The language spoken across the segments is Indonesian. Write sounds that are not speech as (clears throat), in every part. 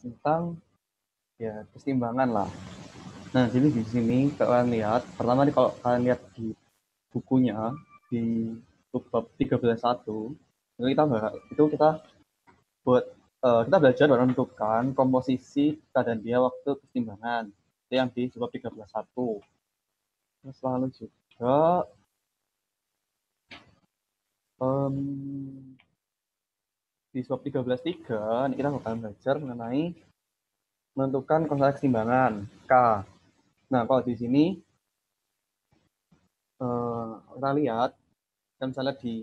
tentang ya keseimbangan lah. Nah, jadi di sini kalian lihat, pertama nih kalau kalian lihat di bukunya di bab 13.1 itu kita itu kita buat uh, kita belajar menentukan komposisi keadaan dia waktu keseimbangan itu yang di bab 13.1 terus lalu juga um, di SWOT 13.3 kita bakal belajar mengenai menentukan konstanta keseimbangan K. Nah, kalau di sini eh, kita lihat, kita bisa lihat di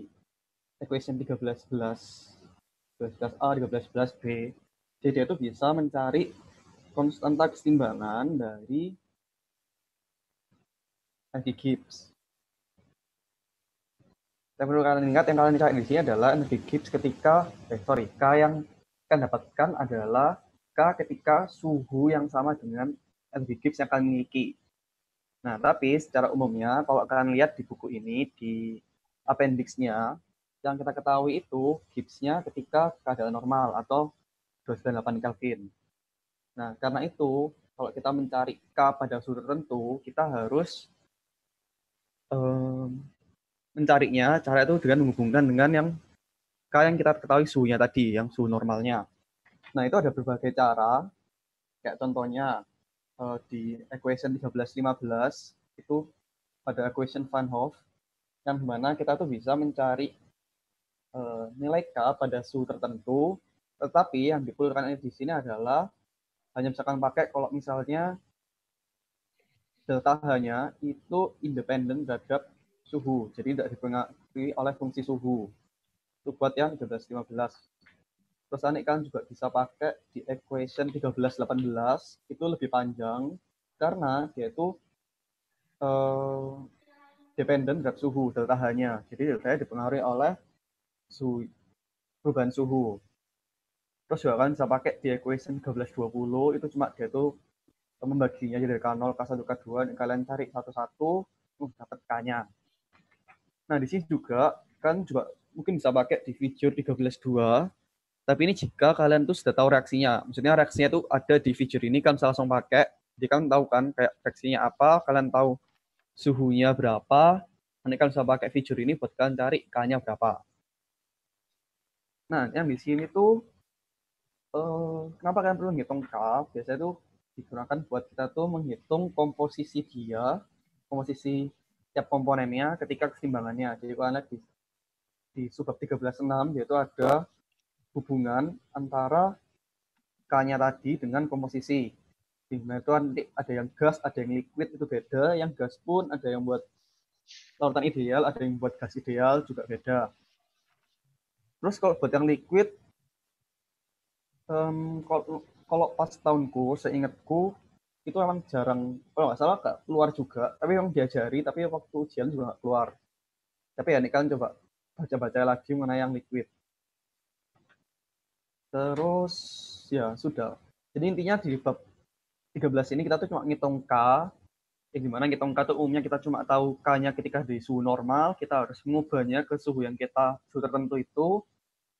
equation 1311, 13A, 1311B, jadi itu bisa mencari konstanta keseimbangan dari Gibbs yang perlu kalian ingat yang kalian cari di sini adalah energi Gibbs ketika, eh sorry, K yang kalian dapatkan adalah K ketika suhu yang sama dengan energi Gibbs yang kalian miliki. Nah, tapi secara umumnya kalau kalian lihat di buku ini, di appendixnya, yang kita ketahui itu Gibbs-nya ketika keadaan normal atau 298 Kelvin. Nah, karena itu kalau kita mencari K pada suhu tertentu, kita harus um, mencarinya cara itu dengan menghubungkan dengan yang kalian kita ketahui suhunya tadi, yang suhu normalnya. Nah, itu ada berbagai cara. Kayak contohnya eh, di equation 1315 itu pada equation Van Hoff yang dimana kita tuh bisa mencari eh, nilai K pada suhu tertentu, tetapi yang diperlukan di sini adalah hanya misalkan pakai kalau misalnya delta h itu independen terhadap suhu. Jadi tidak dipengaruhi oleh fungsi suhu. Itu buat yang 1315. Terus anik kan juga bisa pakai di equation 1318 itu lebih panjang karena dia itu uh, dependent terhadap suhu delta H-nya. Jadi delta H dipengaruhi oleh suhu, perubahan suhu. Terus juga kan bisa pakai di equation 1320 itu cuma dia itu membaginya jadi K0, K1, K2, kalian cari satu-satu, uh, dapat K-nya. Nah, di sini juga kan juga mungkin bisa pakai di fitur 13.2. Tapi ini jika kalian tuh sudah tahu reaksinya. Maksudnya reaksinya tuh ada di fitur ini kan bisa langsung pakai. Jadi kalian tahu kan kayak reaksinya apa, kalian tahu suhunya berapa. Nanti kalian bisa pakai fitur ini buat kalian cari K-nya berapa. Nah, yang di sini tuh eh, kenapa kalian perlu menghitung K? Biasanya tuh digunakan buat kita tuh menghitung komposisi dia, komposisi tiap komponennya ketika keseimbangannya. Jadi kalau lihat di, di subbab 13.6 yaitu ada hubungan antara K-nya tadi dengan komposisi. Di mana itu nanti ada yang gas, ada yang liquid itu beda, yang gas pun ada yang buat larutan ideal, ada yang buat gas ideal juga beda. Terus kalau buat yang liquid, um, kalau, kalau pas tahunku, seingatku itu memang jarang kalau nggak salah gak keluar juga tapi memang diajari tapi waktu ujian juga nggak keluar tapi ya nih kalian coba baca-baca lagi mengenai yang liquid terus ya sudah jadi intinya di bab 13 ini kita tuh cuma ngitung K ya gimana ngitung K tuh umumnya kita cuma tahu K-nya ketika di suhu normal kita harus mengubahnya ke suhu yang kita suhu tertentu itu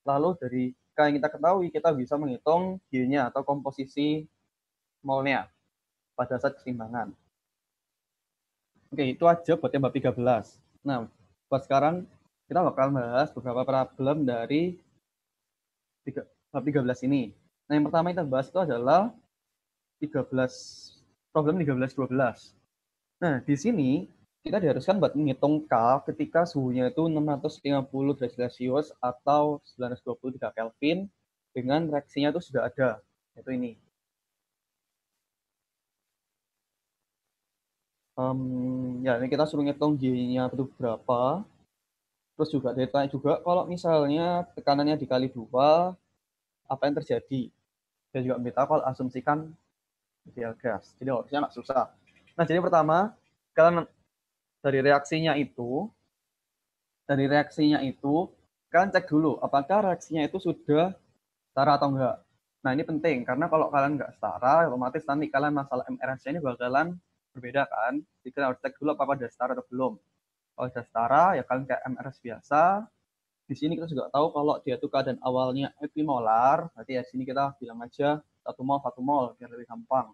lalu dari K yang kita ketahui kita bisa menghitung G-nya atau komposisi molnya pada saat kesimbangan. Oke, itu aja buat yang bab 13. Nah, buat sekarang kita bakal bahas beberapa problem dari bab 13 ini. Nah, yang pertama yang kita bahas itu adalah 13 problem 13 12. Nah, di sini kita diharuskan buat menghitung K ketika suhunya itu 650 derajat Celcius atau 923 Kelvin dengan reaksinya itu sudah ada, yaitu ini. um, ya ini kita suruh ngitung y-nya itu berapa terus juga ditanya juga kalau misalnya tekanannya dikali dua apa yang terjadi dia juga minta kalau asumsikan ideal gas jadi harusnya nggak susah nah jadi pertama kalian dari reaksinya itu dari reaksinya itu kalian cek dulu apakah reaksinya itu sudah setara atau enggak nah ini penting karena kalau kalian nggak setara otomatis nanti kalian masalah MRS nya ini bakalan berbeda kan. Jadi kalian harus cek dulu apa sudah setara atau belum. Kalau sudah setara ya kalian kayak MRS biasa. Di sini kita juga tahu kalau dia tuh keadaan awalnya epimolar, berarti ya di sini kita bilang aja satu mol satu mol biar lebih gampang.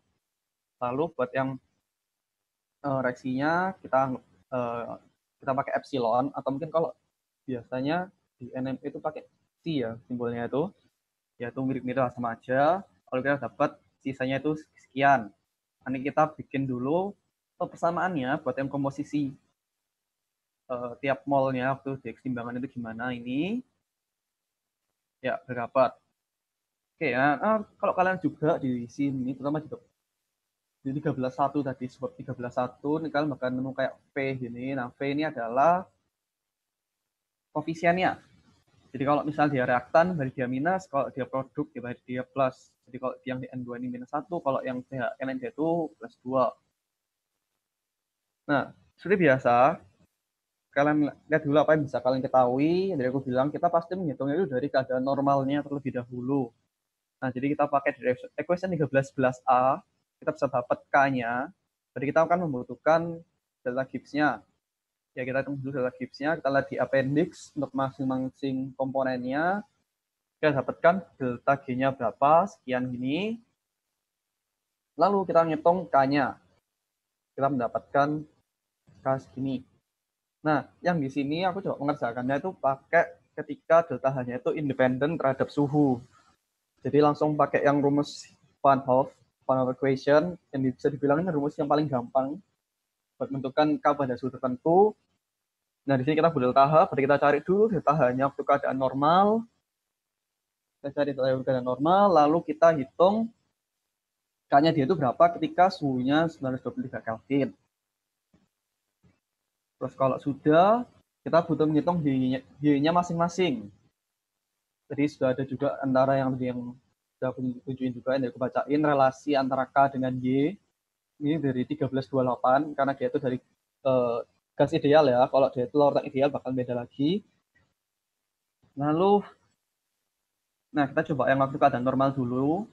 Lalu buat yang uh, reaksinya kita uh, kita pakai epsilon atau mungkin kalau biasanya di NME itu pakai C ya simbolnya itu ya itu mirip-mirip sama aja kalau kita dapat sisanya itu sekian ini kita bikin dulu persamaannya buat yang komposisi uh, tiap molnya waktu dx timbangan itu gimana ini ya berapa? oke ya nah, kalau kalian juga di sini terutama di di 131 tadi sebab 131 ini kalian bakal nemu kayak V ini nah V ini adalah koefisiennya jadi kalau misal dia reaktan, berarti dia minus, kalau dia produk, dia berarti dia plus. Jadi kalau yang di N2 ini minus 1, kalau yang dia itu plus 2. Nah, seperti biasa, kalian lihat dulu apa yang bisa kalian ketahui. Dari aku bilang, kita pasti menghitungnya itu dari keadaan normalnya terlebih dahulu. Nah, jadi kita pakai dari equation 1311A, kita bisa dapat K-nya, berarti kita akan membutuhkan delta Gibbs-nya ya kita tunggu dulu data gipsnya kita lihat di appendix untuk masing-masing komponennya kita dapatkan delta G-nya berapa sekian gini lalu kita ngitung K-nya kita mendapatkan K segini nah yang di sini aku coba mengerjakannya itu pakai ketika delta H-nya itu independen terhadap suhu jadi langsung pakai yang rumus Van Hoff Van Hoff equation yang bisa dibilang ini rumus yang paling gampang untuk menentukan K pada suhu tertentu Nah, di sini kita butuh tahap, berarti kita cari dulu delta H-nya waktu keadaan normal. Kita cari delta H keadaan normal, lalu kita hitung K-nya dia itu berapa ketika suhunya 923 Kelvin. Terus kalau sudah, kita butuh menghitung Y-nya masing-masing. Jadi sudah ada juga antara yang yang sudah aku tunjukin juga, yang aku bacain relasi antara K dengan Y. Ini dari 1328, karena dia itu dari eh, gas ideal ya. Kalau dia itu lautan ideal bakal beda lagi. Lalu, nah kita coba yang waktu keadaan normal dulu.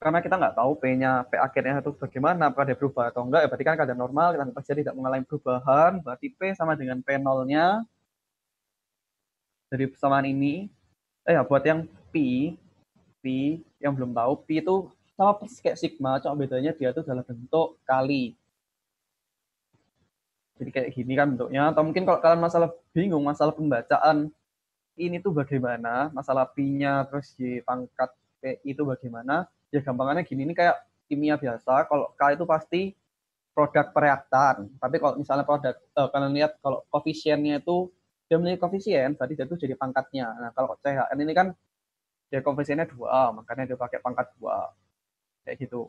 Karena kita nggak tahu P-nya, P akhirnya itu bagaimana, apakah dia berubah atau enggak, ya berarti kan keadaan normal, kita pasti tidak mengalami perubahan, berarti P sama dengan p nolnya. Jadi persamaan ini. Eh ya, buat yang P, P yang belum tahu, P itu sama persis kayak sigma, cuma bedanya dia itu dalam bentuk kali jadi kayak gini kan bentuknya atau mungkin kalau kalian masalah bingung masalah pembacaan ini tuh bagaimana masalah pinya terus di pangkat p itu bagaimana ya gampangannya gini ini kayak kimia biasa kalau k itu pasti produk pereaktan tapi kalau misalnya produk eh, kalian lihat kalau koefisiennya itu dia memiliki koefisien berarti dia itu jadi pangkatnya nah kalau CHN ini kan dia koefisiennya dua makanya dia pakai pangkat dua kayak gitu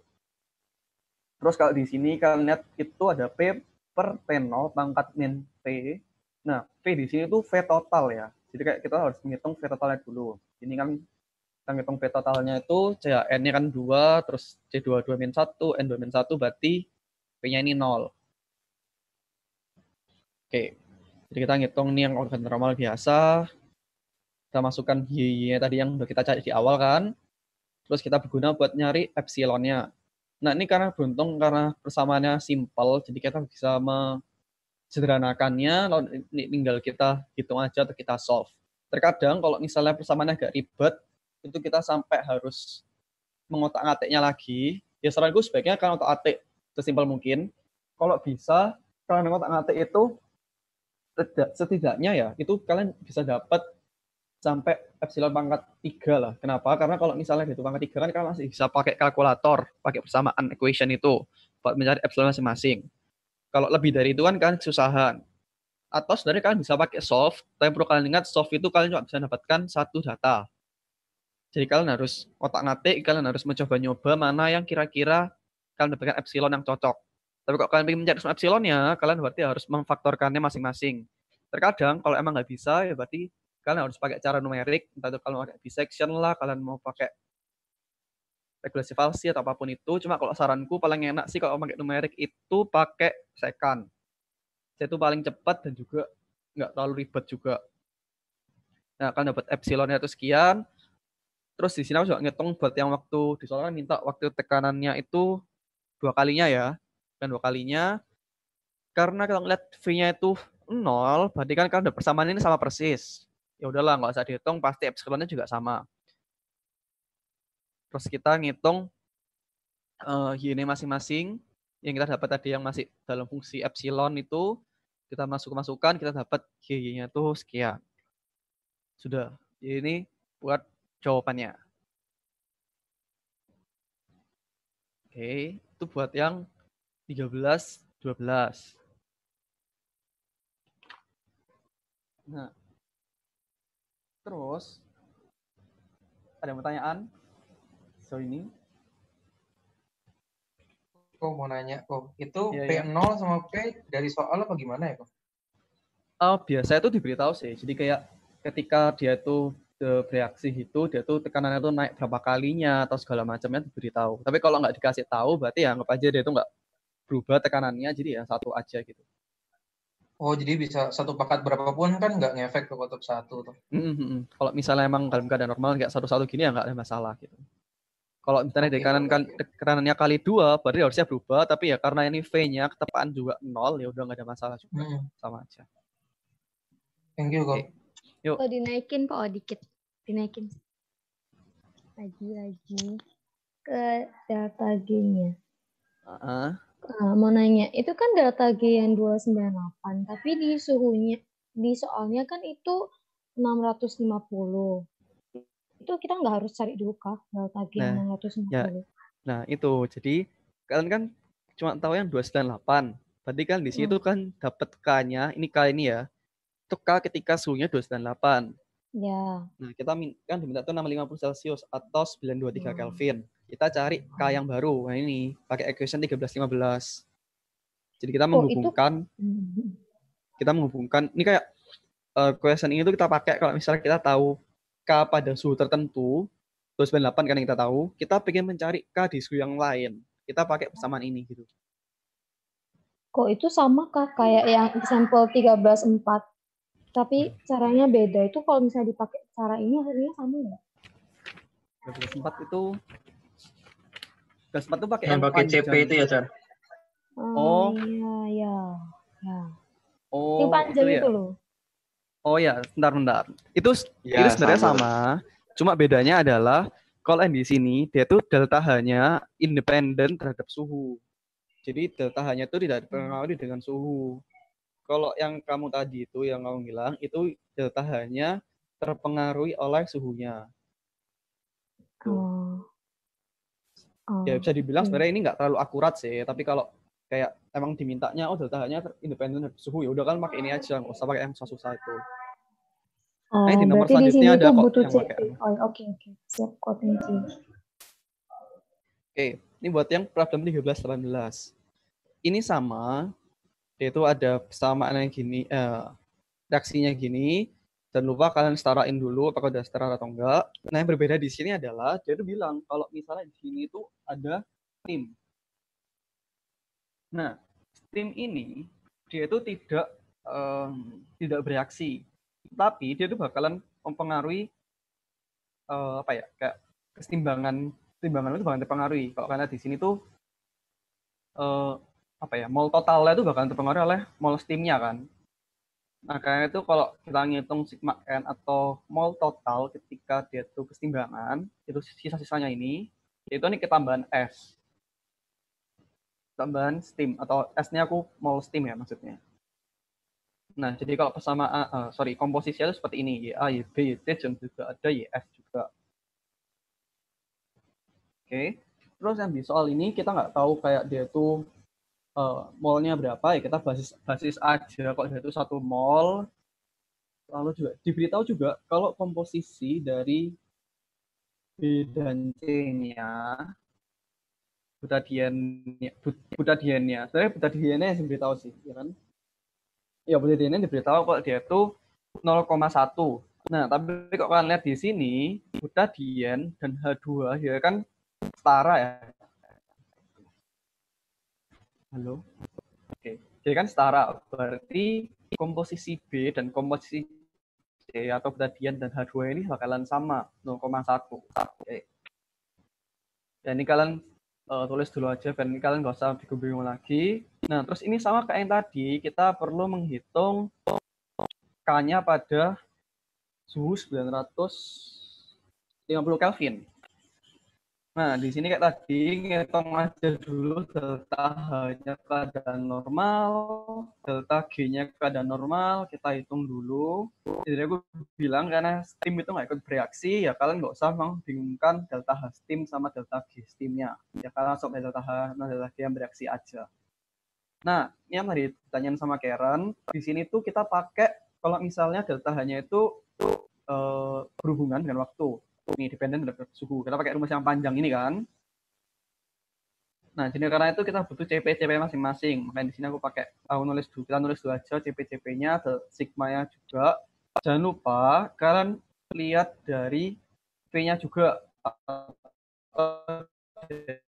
terus kalau di sini kalian lihat itu ada p per T0 pangkat min P. Nah, P di sini itu V total ya. Jadi kayak kita harus menghitung V totalnya dulu. Ini kan kita ngitung V totalnya itu CHN-nya kan 2, terus C22 min 1, N2 min 1, berarti P-nya ini 0. Oke, jadi kita ngitung nih yang organ normal biasa, kita masukkan Y-nya tadi yang udah kita cari di awal kan, terus kita berguna buat nyari epsilonnya. Nah ini karena beruntung karena persamaannya simple, jadi kita bisa sederhanakannya, lalu tinggal kita hitung aja atau kita solve. Terkadang kalau misalnya persamaannya agak ribet, itu kita sampai harus mengotak-atiknya lagi. Ya saranku sebaiknya kan otak-atik sesimpel mungkin. Kalau bisa, kalau mengotak atik itu setidaknya ya, itu kalian bisa dapat sampai epsilon pangkat 3 lah. Kenapa? Karena kalau misalnya gitu pangkat 3 kan kita masih bisa pakai kalkulator, pakai persamaan equation itu buat mencari epsilon masing-masing. Kalau lebih dari itu kan kalian kesusahan. Atau sebenarnya kalian bisa pakai solve, tapi perlu kalian ingat solve itu kalian cuma bisa dapatkan satu data. Jadi kalian harus otak ngatik, kalian harus mencoba-nyoba mana yang kira-kira kalian dapatkan epsilon yang cocok. Tapi kalau kalian ingin mencari epsilonnya, kalian berarti harus memfaktorkannya masing-masing. Terkadang kalau emang nggak bisa, ya berarti kalian harus pakai cara numerik, entah itu kalau ada bisection lah, kalian mau pakai regulasi falsi atau apapun itu. Cuma kalau saranku paling enak sih kalau pakai numerik itu pakai second. Saya Itu paling cepat dan juga nggak terlalu ribet juga. Nah, kalian dapat epsilonnya itu sekian. Terus di sini aku juga ngitung buat yang waktu di soal kan minta waktu tekanannya itu dua kalinya ya. Dan dua kalinya. Karena kalau ngeliat V-nya itu nol, berarti kan kalian udah persamaan ini sama persis ya udahlah nggak usah dihitung pasti epsilonnya juga sama terus kita ngitung uh, y masing-masing yang kita dapat tadi yang masih dalam fungsi epsilon itu kita masuk masukkan kita dapat y-nya tuh sekian sudah ini buat jawabannya oke itu buat yang 13 12 nah Terus ada pertanyaan? So ini. Kok mau nanya kok, itu iya, P0 iya. sama P dari soal apa gimana ya kok? Uh, eh, biasa itu diberitahu sih. Jadi kayak ketika dia itu e, bereaksi itu dia tuh tekanannya tuh naik berapa kalinya atau segala macamnya diberitahu. Tapi kalau nggak dikasih tahu berarti ya anggap aja dia itu nggak berubah tekanannya jadi ya satu aja gitu. Oh jadi bisa satu paket berapapun kan nggak ngefek ke kotak satu tuh. Mm-hmm. Kalau misalnya emang dalam keadaan normal nggak satu-satu gini ya nggak ada masalah gitu. Kalau misalnya okay, di kanan kan okay. kanannya kali dua, berarti harusnya berubah. Tapi ya karena ini V-nya ketepaan juga nol, ya udah nggak ada masalah juga, mm. sama aja. Thank you kok. Okay. Yuk. Kalau dinaikin pak, oh dikit, dinaikin lagi lagi ke data G-nya. uh -huh. Nah, mau nanya, itu kan data G yang 298, tapi di suhunya, di soalnya kan itu 650. Itu kita nggak harus cari dulu kah data G nah, 650? Ya. Nah, itu. Jadi, kalian kan cuma tahu yang 298. Berarti kan di situ hmm. kan dapat K-nya, ini K ini ya, itu K ketika suhunya 298. Ya. Nah, kita kan diminta itu 650 Celcius atau 923 hmm. Kelvin. Kita cari K yang baru. Nah, ini pakai equation 1315. Jadi kita oh, menghubungkan itu? (laughs) kita menghubungkan ini kayak uh, eh, equation ini tuh kita pakai kalau misalnya kita tahu K pada suhu tertentu, 298 kan yang kita tahu, kita pengen mencari K di suhu yang lain. Kita pakai persamaan ini gitu. Kok itu sama Kak kayak yang sampel 134? tapi iya. caranya beda itu kalau misalnya dipakai cara ini hasilnya sama ya sempat itu sempat itu pakai yang pakai CP itu ya cara? Oh, oh iya iya ya. oh yang panjang itu, ya. itu loh oh ya sebentar bentar itu ya, itu sebenarnya sama. sama cuma bedanya adalah kalau yang di sini dia tuh delta hanya independen terhadap suhu jadi delta hanya itu tidak dipengaruhi dengan suhu kalau yang kamu tadi itu yang kamu bilang itu delta hanya terpengaruhi oleh suhunya. Oh. Oh. Ya bisa dibilang iya. sebenarnya ini nggak terlalu akurat sih, tapi kalau kayak emang dimintanya oh delta hanya independen dari suhu ya udah kan pakai ini aja nggak usah pakai yang susah-susah itu. Oh, nah, di nomor selanjutnya di ada butuh yang pakai. Oh, oke oke. Okay. Siap coding Oke, ini buat yang problem 13 18. Ini sama itu ada persamaan yang gini eh, reaksinya gini dan lupa kalian setarain dulu apakah udah setara atau enggak nah yang berbeda di sini adalah dia tuh bilang kalau misalnya di sini itu ada tim nah tim ini dia itu tidak um, tidak bereaksi tapi dia itu bakalan mempengaruhi uh, apa ya kayak kesetimbangan kesetimbangan itu bakal terpengaruhi kalau karena di sini tuh eh, apa ya mall totalnya itu bakal terpengaruh oleh mall steamnya kan nah kayaknya itu kalau kita ngitung sigma n atau mall total ketika dia itu kesetimbangan itu sisa-sisanya ini yaitu ini ketambahan s tambahan steam atau s-nya aku mall steam ya maksudnya nah jadi kalau persamaan uh, sorry komposisinya itu seperti ini y a y b y t dan juga ada y f juga oke okay. terus yang di soal ini kita nggak tahu kayak dia itu uh, mallnya berapa ya kita basis basis aja kalau itu satu mall lalu juga diberitahu juga kalau komposisi dari B dan C-nya butadiennya butadiennya sebenarnya butadiennya yang diberitahu sih ya kan ya butadiennya diberitahu kalau dia itu 0,1 nah tapi kalau kalian lihat di sini butadien dan H2 ya kan setara ya Halo. Oke, jadi kan setara. Berarti komposisi B dan komposisi C atau kejadian dan H2 ini bakalan sama 0,1. Oke. Dan ini kalian uh, tulis dulu aja, dan ini kalian nggak usah bingung-bingung lagi. Nah, terus ini sama kayak yang tadi, kita perlu menghitung K-nya pada suhu 950 Kelvin. Nah, di sini kayak tadi ngitung aja dulu delta H-nya keadaan normal, delta G-nya keadaan normal, kita hitung dulu. Jadi aku bilang karena steam itu nggak ikut bereaksi, ya kalian nggak usah membingungkan delta H steam sama delta G steamnya. Ya kalian langsung delta H sama delta G yang bereaksi aja. Nah, ini yang tadi ditanyain sama Karen, di sini tuh kita pakai kalau misalnya delta H-nya itu eh, berhubungan dengan waktu ini dependen terhadap suhu. Kita pakai rumus yang panjang ini kan. Nah, jadi karena itu kita butuh CP-CP masing-masing. Makanya di sini aku pakai aku nulis dulu, kita nulis dulu aja CP-CP-nya ada sigma-nya juga. Jangan lupa kalian lihat dari P-nya juga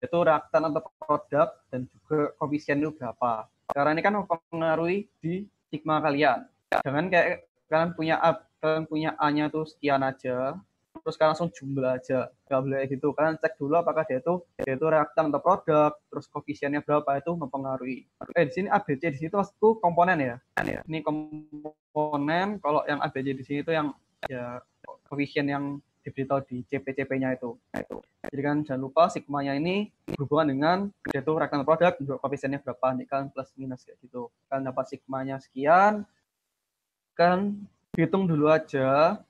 itu reaktan atau produk dan juga koefisien itu berapa. Karena ini kan mempengaruhi di sigma kalian. Jangan kayak kalian punya A, kalian punya A-nya tuh sekian aja, terus kan langsung jumlah aja nggak boleh gitu kan cek dulu apakah dia itu dia itu reaktan atau produk terus koefisiennya berapa itu mempengaruhi eh di sini ABC di situ maksudku ya? komponen ya ini komponen kalau yang ABC di sini itu yang ya koefisien yang diberitahu di CPCP-nya itu. itu. Jadi kan jangan lupa sigma nya ini berhubungan dengan yaitu reaktan produk, koefisiennya berapa, nih kan plus minus kayak gitu. Kan dapat sigma nya sekian, kan hitung dulu aja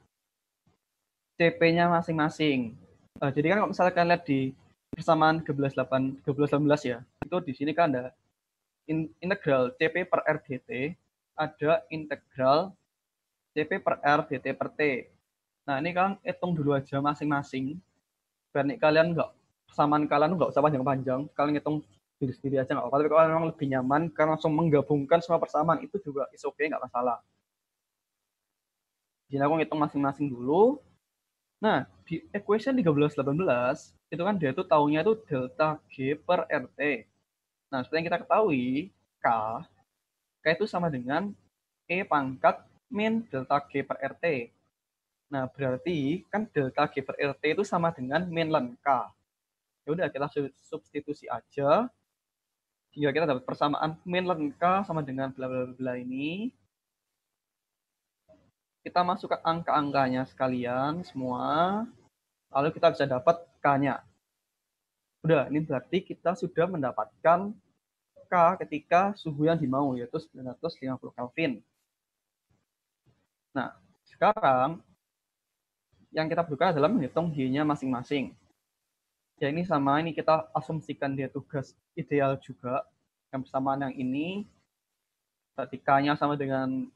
CP-nya masing-masing. Uh, jadi kan kalau misalkan lihat di persamaan 12.8, 18 ya, itu di sini kan ada in, integral CP per RDT, ada integral CP per RDT per T. Nah, ini kalian hitung dulu aja masing-masing. Biar nih kalian nggak persamaan kalian nggak usah panjang-panjang, kalian hitung sendiri-sendiri aja nggak apa-apa. Tapi kalau memang lebih nyaman, kalian langsung menggabungkan semua persamaan itu juga is okay, nggak masalah. Jadi aku ngitung masing-masing dulu, Nah, di equation 1318 itu kan dia tuh taunya itu delta G per RT. Nah, seperti yang kita ketahui, K, K itu sama dengan E pangkat min delta G per RT. Nah, berarti kan delta G per RT itu sama dengan min len K. Ya udah kita substitusi aja. Hingga kita dapat persamaan min len K sama dengan bla bla bla ini kita masuk ke angka-angkanya sekalian semua. Lalu kita bisa dapat K-nya. Udah, ini berarti kita sudah mendapatkan K ketika suhu yang dimau, yaitu 950 Kelvin. Nah, sekarang yang kita buka adalah menghitung Y-nya masing-masing. Ya ini sama, ini kita asumsikan dia tugas ideal juga. Yang bersamaan yang ini, berarti K-nya sama dengan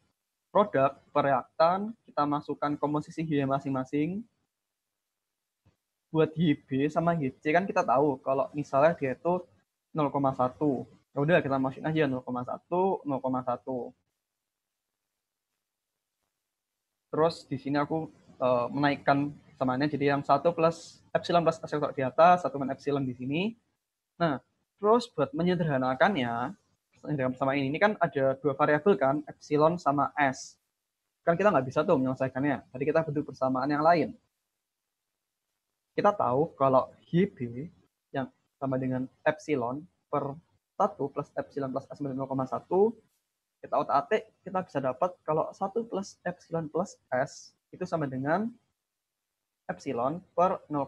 produk pereaktan kita masukkan komposisi HY masing-masing. Buat HB sama HC kan kita tahu kalau misalnya dia itu 0,1. Ya udah kita masukin aja 0,1, 0,1. Terus di sini aku e, menaikkan samanya, jadi yang 1 plus epsilon plus sektor di atas, 1 men epsilon di sini. Nah, terus buat menyederhanakannya, yang sama ini. Ini kan ada dua variabel kan, epsilon sama s. Kan kita nggak bisa tuh menyelesaikannya. Tadi kita bentuk persamaan yang lain. Kita tahu kalau hb yang sama dengan epsilon per 1 plus epsilon plus s menjadi 0,1, kita otak-atik, kita bisa dapat kalau 1 plus epsilon plus s itu sama dengan epsilon per 0,1.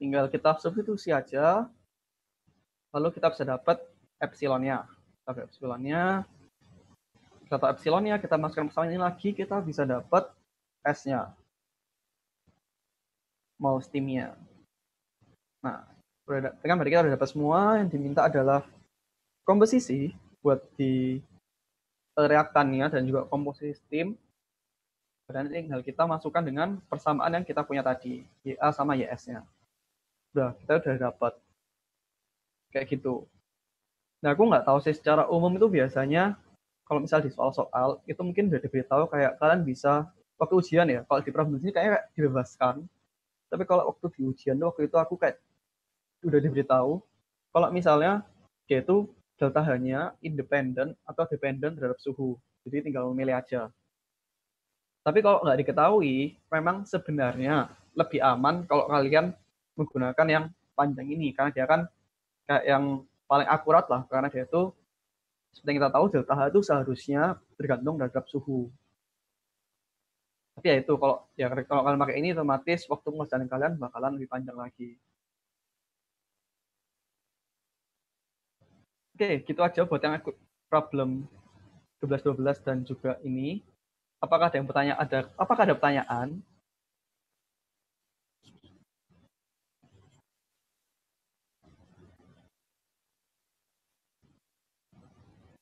Tinggal kita substitusi aja lalu kita bisa dapat epsilonnya. Dapat epsilonnya, tahu epsilonnya kita masukkan persamaan ini lagi, kita bisa dapat S-nya. Mau steam-nya. Nah, dengan berarti kita sudah dapat semua, yang diminta adalah komposisi buat di reaktannya dan juga komposisi steam. Dan tinggal kita masukkan dengan persamaan yang kita punya tadi, YA sama YS-nya. Sudah, kita sudah dapat kayak gitu nah aku nggak tahu sih secara umum itu biasanya kalau misal di soal-soal itu mungkin udah diberitahu kayak kalian bisa waktu ujian ya kalau di problem ini kayaknya dibebaskan tapi kalau waktu di ujian tuh waktu itu aku kayak udah diberitahu kalau misalnya dia itu delta hanya independen atau dependen terhadap suhu jadi tinggal memilih aja tapi kalau nggak diketahui, memang sebenarnya lebih aman kalau kalian menggunakan yang panjang ini karena dia kan kayak yang paling akurat lah karena dia itu seperti kita tahu delta H itu seharusnya tergantung terhadap suhu. Tapi ya itu kalau ya kalau kalian pakai ini otomatis waktu pengerjaan kalian bakalan lebih panjang lagi. Oke, gitu aja buat yang aku problem 12 12 dan juga ini. Apakah ada yang bertanya ada apakah ada pertanyaan?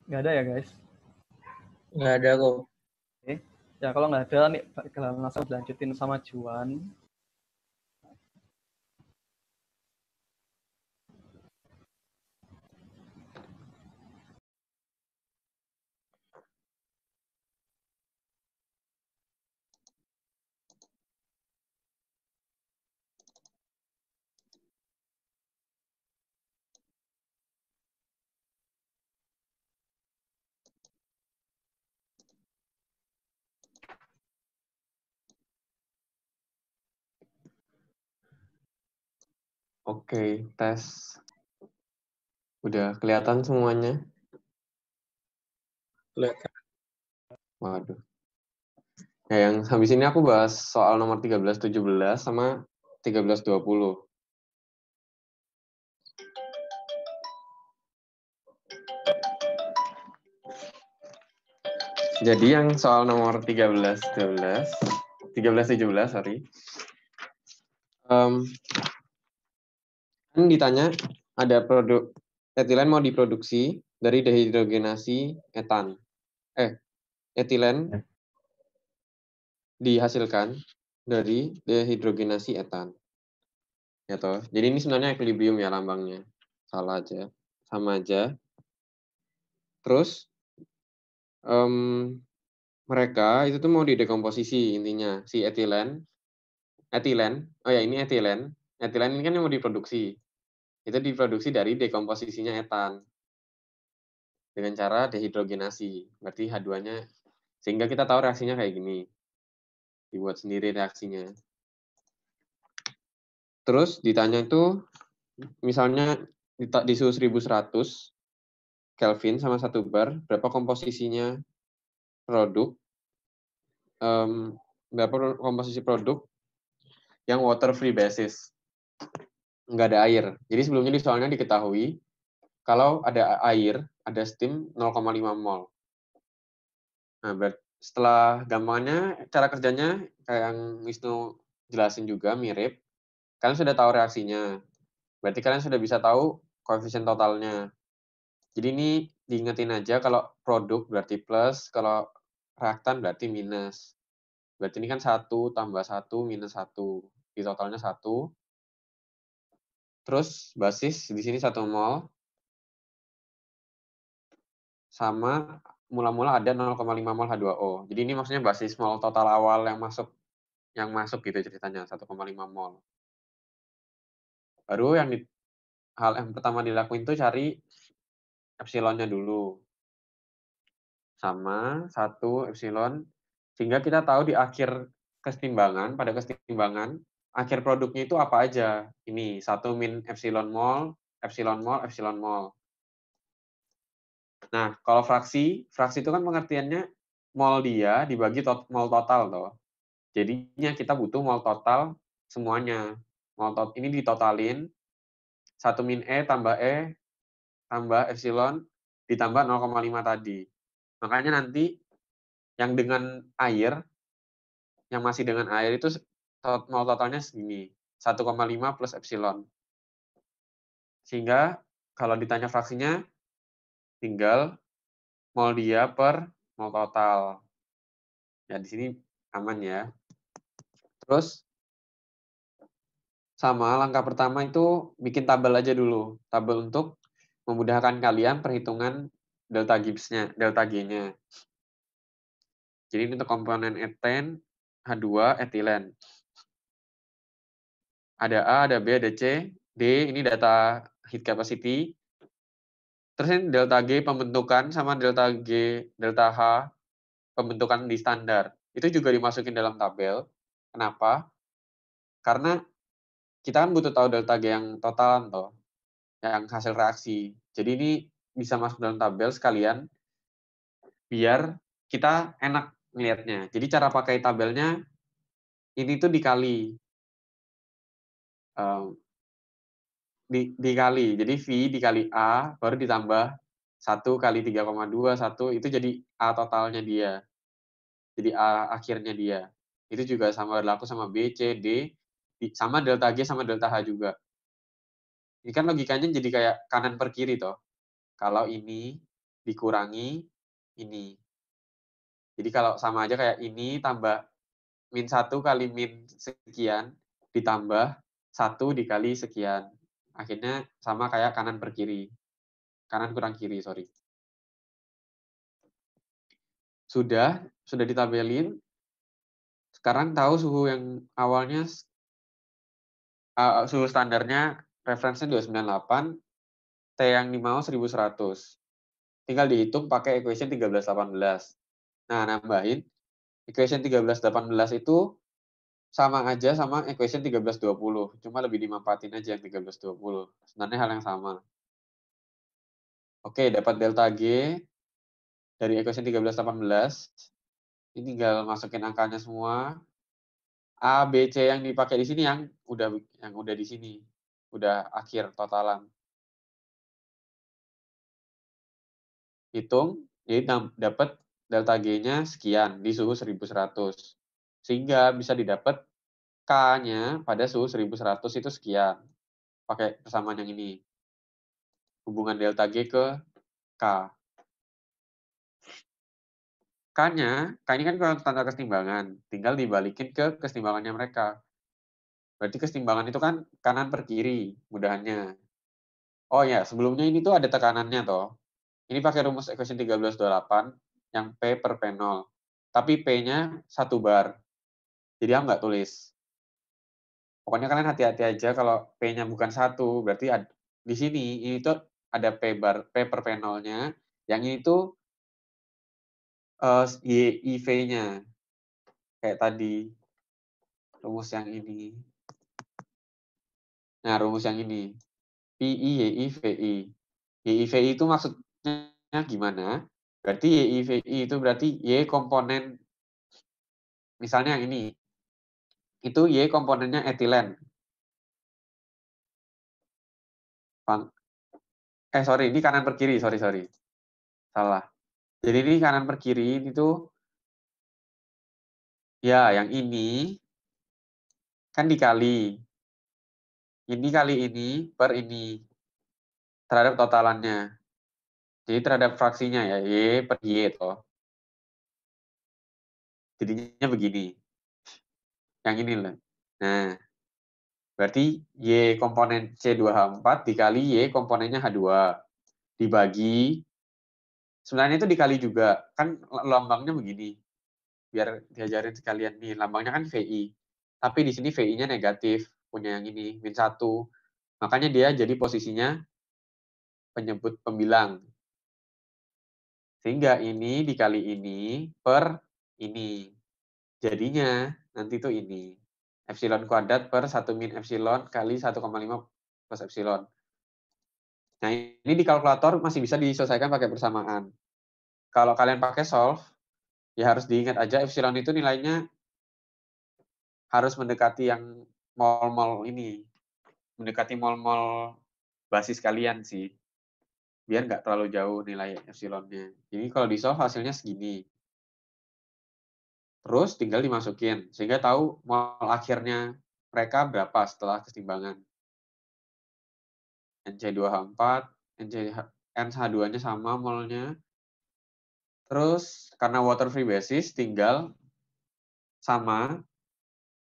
Nggak ada ya, guys? Nggak ada kok. Oke. Ya, kalau nggak ada, nih, langsung lanjutin sama Juan. Oke, tes. Udah kelihatan semuanya? Kelihatan. Waduh. Ya, yang habis ini aku bahas soal nomor tujuh belas sama dua puluh. Jadi yang soal nomor tiga belas belas sorry. Um, kan ditanya ada produk etilen mau diproduksi dari dehidrogenasi etan. Eh, etilen ya. dihasilkan dari dehidrogenasi etan. Ya toh. Jadi ini sebenarnya equilibrium ya lambangnya. Salah aja. Sama aja. Terus um, mereka itu tuh mau didekomposisi intinya si etilen. Etilen. Oh ya ini etilen. Etilen ini kan yang mau diproduksi itu diproduksi dari dekomposisinya etan dengan cara dehidrogenasi. Berarti H2-nya sehingga kita tahu reaksinya kayak gini. Dibuat sendiri reaksinya. Terus ditanya itu misalnya di suhu 1100 Kelvin sama satu bar, berapa komposisinya produk? Um, berapa komposisi produk yang water free basis? nggak ada air. Jadi sebelumnya di soalnya diketahui kalau ada air, ada steam 0,5 mol. Nah, berarti setelah gampangnya cara kerjanya kayak yang Wisnu jelasin juga mirip. Kalian sudah tahu reaksinya. Berarti kalian sudah bisa tahu koefisien totalnya. Jadi ini diingetin aja kalau produk berarti plus, kalau reaktan berarti minus. Berarti ini kan satu tambah satu minus satu. Di totalnya satu. Terus basis di sini satu mol sama mula-mula ada 0,5 mol H2O. Jadi ini maksudnya basis mol total awal yang masuk yang masuk gitu ceritanya 1,5 mol. Baru yang di, hal yang pertama dilakuin itu cari epsilonnya dulu. Sama 1 epsilon sehingga kita tahu di akhir kesetimbangan pada kesetimbangan akhir produknya itu apa aja? Ini satu min epsilon mol, epsilon mol, epsilon mol. Nah, kalau fraksi, fraksi itu kan pengertiannya mol dia dibagi tot mol total loh. Jadinya kita butuh mol total semuanya. Mol tot ini ditotalin satu min E tambah E tambah epsilon ditambah 0,5 tadi. Makanya nanti yang dengan air, yang masih dengan air itu mau totalnya segini, 1,5 plus epsilon. Sehingga kalau ditanya fraksinya, tinggal mol dia per mol total. Ya, di sini aman ya. Terus, sama langkah pertama itu bikin tabel aja dulu. Tabel untuk memudahkan kalian perhitungan delta gibbs delta G-nya. Jadi ini untuk komponen eten H2 etilen. Ada A, ada B, ada C, D, ini data heat capacity. Terus ini delta G pembentukan sama delta G, delta H pembentukan di standar. Itu juga dimasukin dalam tabel. Kenapa? Karena kita kan butuh tahu delta G yang total, toh, yang hasil reaksi. Jadi ini bisa masuk dalam tabel sekalian biar kita enak melihatnya. Jadi cara pakai tabelnya ini tuh dikali di, dikali. Jadi V dikali A baru ditambah 1 kali 3,21, itu jadi A totalnya dia. Jadi A akhirnya dia. Itu juga sama berlaku sama B, C, D, sama delta G sama delta H juga. Ini kan logikanya jadi kayak kanan per kiri toh. Kalau ini dikurangi ini. Jadi kalau sama aja kayak ini tambah min 1 kali min sekian ditambah satu dikali sekian. Akhirnya sama kayak kanan per kiri. Kanan kurang kiri, sorry. Sudah, sudah ditabelin. Sekarang tahu suhu yang awalnya uh, suhu standarnya referensinya 298, T yang dimau 1100. Tinggal dihitung pakai equation 1318. Nah, nambahin equation 1318 itu sama aja sama equation 1320, cuma lebih dimampatin aja yang 1320. Sebenarnya hal yang sama. Oke, dapat delta G dari equation 1318. Ini tinggal masukin angkanya semua. A, B, C yang dipakai di sini yang udah yang udah di sini. Udah akhir totalan. Hitung, jadi dapat delta G-nya sekian di suhu 1100 sehingga bisa didapat K-nya pada suhu 1100 itu sekian. Pakai persamaan yang ini. Hubungan delta G ke K. K-nya, K ini kan konstanta kesetimbangan. Tinggal dibalikin ke kesetimbangannya mereka. Berarti kesetimbangan itu kan kanan per kiri, mudahnya Oh ya, sebelumnya ini tuh ada tekanannya toh. Ini pakai rumus equation 1328 yang P per P0. Tapi P-nya satu bar. Jadi aku nggak tulis. Pokoknya kalian hati-hati aja kalau P-nya bukan satu, berarti di sini ini tuh ada P bar P per perpenolnya, yang ini tuh uh, Y nya kayak tadi rumus yang ini. Nah, rumus yang ini. i y i v i itu maksudnya gimana? Berarti v i itu berarti Y komponen misalnya yang ini itu Y komponennya etilen. Eh sorry, ini kanan per kiri, sorry sorry, salah. Jadi ini kanan per kiri itu ya yang ini kan dikali ini kali ini per ini terhadap totalannya. Jadi terhadap fraksinya ya, Y per Y toh. Jadinya begini yang ini loh. Nah, berarti Y komponen C2H4 dikali Y komponennya H2 dibagi sebenarnya itu dikali juga kan lambangnya begini biar diajarin sekalian nih lambangnya kan VI tapi di sini VI-nya negatif punya yang ini min satu makanya dia jadi posisinya penyebut pembilang sehingga ini dikali ini per ini jadinya nanti itu ini epsilon kuadrat per 1 min epsilon kali 1,5 plus epsilon. Nah, ini di kalkulator masih bisa diselesaikan pakai persamaan. Kalau kalian pakai solve, ya harus diingat aja epsilon itu nilainya harus mendekati yang mol-mol ini. Mendekati mol-mol basis kalian sih. Biar nggak terlalu jauh nilai epsilonnya. Jadi kalau di solve hasilnya segini. Terus tinggal dimasukin sehingga tahu mol akhirnya mereka berapa setelah keseimbangan. NC2H4, NC NH2-nya sama molnya. Terus karena water free basis tinggal sama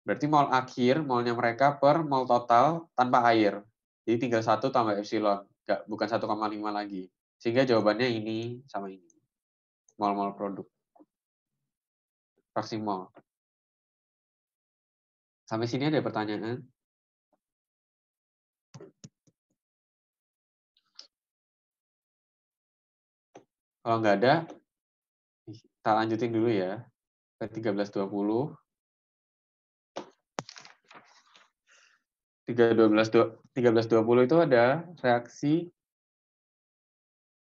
berarti mol akhir molnya mereka per mol total tanpa air. Jadi tinggal satu tambah epsilon, Nggak, bukan 1,5 lagi. Sehingga jawabannya ini sama ini. Mol-mol produk maksimal. Sampai sini ada pertanyaan? Kalau nggak ada, kita lanjutin dulu ya. Ke 13.20. 13.20 itu ada reaksi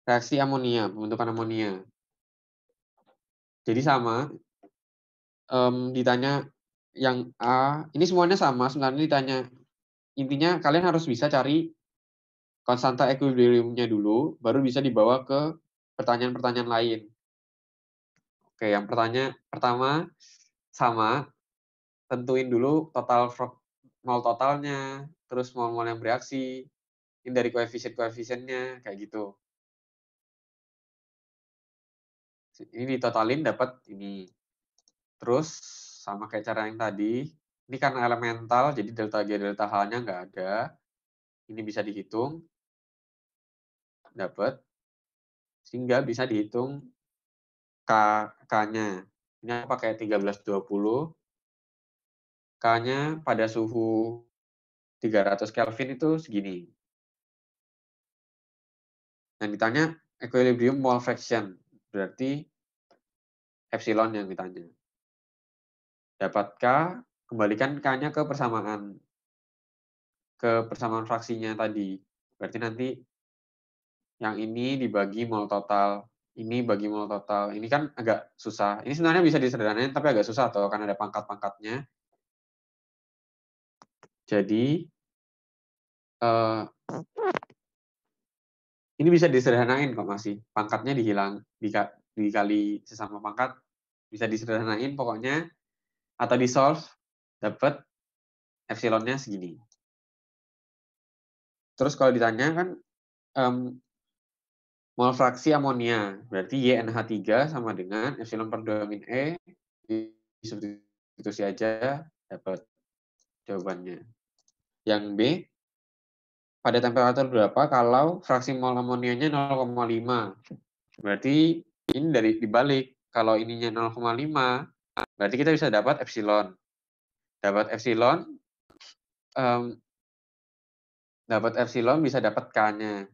reaksi amonia, pembentukan amonia. Jadi sama, um, ditanya yang A, ini semuanya sama sebenarnya ditanya. Intinya kalian harus bisa cari konstanta ekuilibriumnya dulu, baru bisa dibawa ke pertanyaan-pertanyaan lain. Oke, yang pertanyaan pertama sama, tentuin dulu total nol totalnya, terus mol-mol yang bereaksi, ini dari koefisien-koefisiennya, kayak gitu. Ini ditotalin dapat ini. Terus sama kayak cara yang tadi, ini karena elemental, jadi delta G delta H-nya nggak ada. Ini bisa dihitung, dapat. Sehingga bisa dihitung K-nya. Ini aku pakai 1320. K-nya pada suhu 300 Kelvin itu segini. Yang ditanya equilibrium mole fraction, berarti epsilon yang ditanya. Dapat K, kembalikan K-nya ke persamaan ke persamaan fraksinya tadi. Berarti nanti yang ini dibagi mol total, ini bagi mol total. Ini kan agak susah. Ini sebenarnya bisa disederhanain tapi agak susah atau karena ada pangkat-pangkatnya. Jadi uh, ini bisa disederhanain kok masih pangkatnya dihilang dikali sesama pangkat bisa disederhanain pokoknya atau di solve dapat epsilonnya segini. Terus kalau ditanya kan um, mol fraksi amonia, berarti YNH3 sama dengan epsilon per 2 min E disubstitusi aja dapat jawabannya. Yang B, pada temperatur berapa kalau fraksi mol amonianya 0,5? Berarti ini dari dibalik. Kalau ininya lima berarti kita bisa dapat epsilon. Dapat epsilon, um, dapat epsilon bisa dapat K-nya.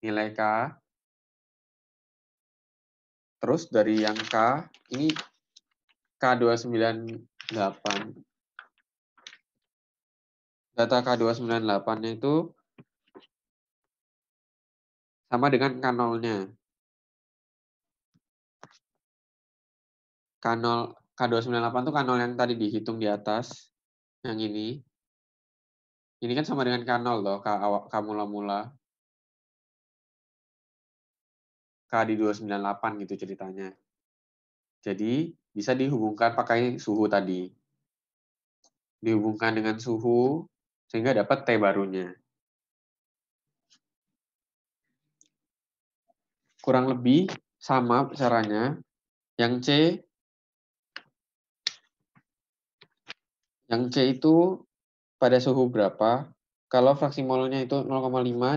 Nilai K. Terus dari yang K, ini K298. Data K298-nya itu sama dengan K0-nya. K0 K298 itu K0 yang tadi dihitung di atas, yang ini. Ini kan sama dengan K0 loh, K, K mula-mula. K di 298 gitu ceritanya. Jadi bisa dihubungkan pakai suhu tadi. Dihubungkan dengan suhu sehingga dapat T barunya. Kurang lebih sama caranya. Yang C Yang C itu pada suhu berapa kalau fraksi molnya itu 0,5